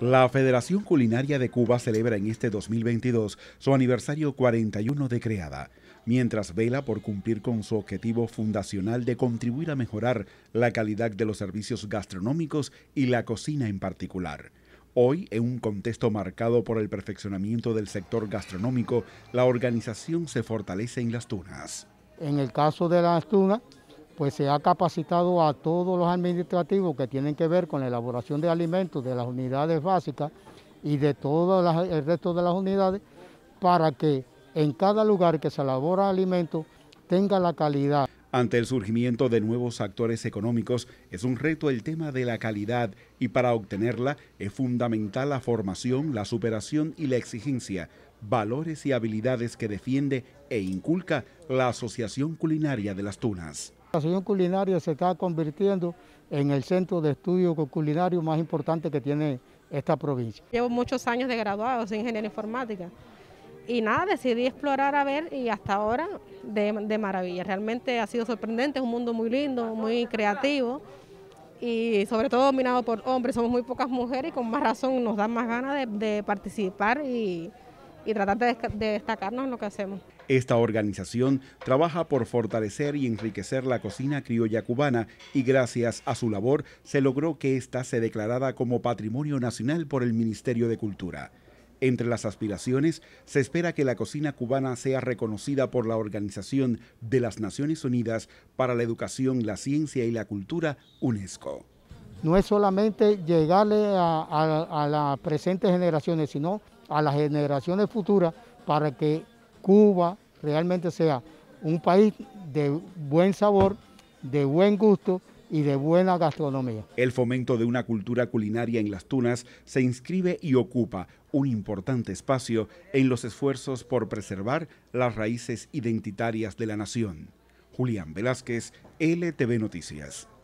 La Federación Culinaria de Cuba celebra en este 2022 su aniversario 41 de creada, mientras vela por cumplir con su objetivo fundacional de contribuir a mejorar la calidad de los servicios gastronómicos y la cocina en particular. Hoy, en un contexto marcado por el perfeccionamiento del sector gastronómico, la organización se fortalece en las tunas. En el caso de las tunas, pues se ha capacitado a todos los administrativos que tienen que ver con la elaboración de alimentos de las unidades básicas y de todo el resto de las unidades para que en cada lugar que se elabora alimento tenga la calidad. Ante el surgimiento de nuevos actores económicos, es un reto el tema de la calidad y para obtenerla es fundamental la formación, la superación y la exigencia, valores y habilidades que defiende e inculca la Asociación Culinaria de las Tunas. La Asociación Culinaria se está convirtiendo en el centro de estudio culinario más importante que tiene esta provincia. Llevo muchos años de graduado en ingeniería informática y nada, decidí explorar a ver y hasta ahora de, maravilla. Realmente ha sido sorprendente, es un mundo muy lindo, muy creativo y sobre todo dominado por hombres. Somos muy pocas mujeres y con más razón nos da más ganas de, participar y, tratar de, destacarnos en lo que hacemos. Esta organización trabaja por fortalecer y enriquecer la cocina criolla cubana y gracias a su labor se logró que ésta se declarada como Patrimonio Nacional por el Ministerio de Cultura. Entre las aspiraciones, se espera que la cocina cubana sea reconocida por la Organización de las Naciones Unidas para la Educación, la Ciencia y la Cultura, UNESCO. No es solamente llegarle a, las presentes generaciones, sino a las generaciones futuras para que Cuba realmente sea un país de buen sabor, de buen gusto y de buena gastronomía. El fomento de una cultura culinaria en las Tunas se inscribe y ocupa un importante espacio en los esfuerzos por preservar las raíces identitarias de la nación. Julián Velázquez, LTV Noticias.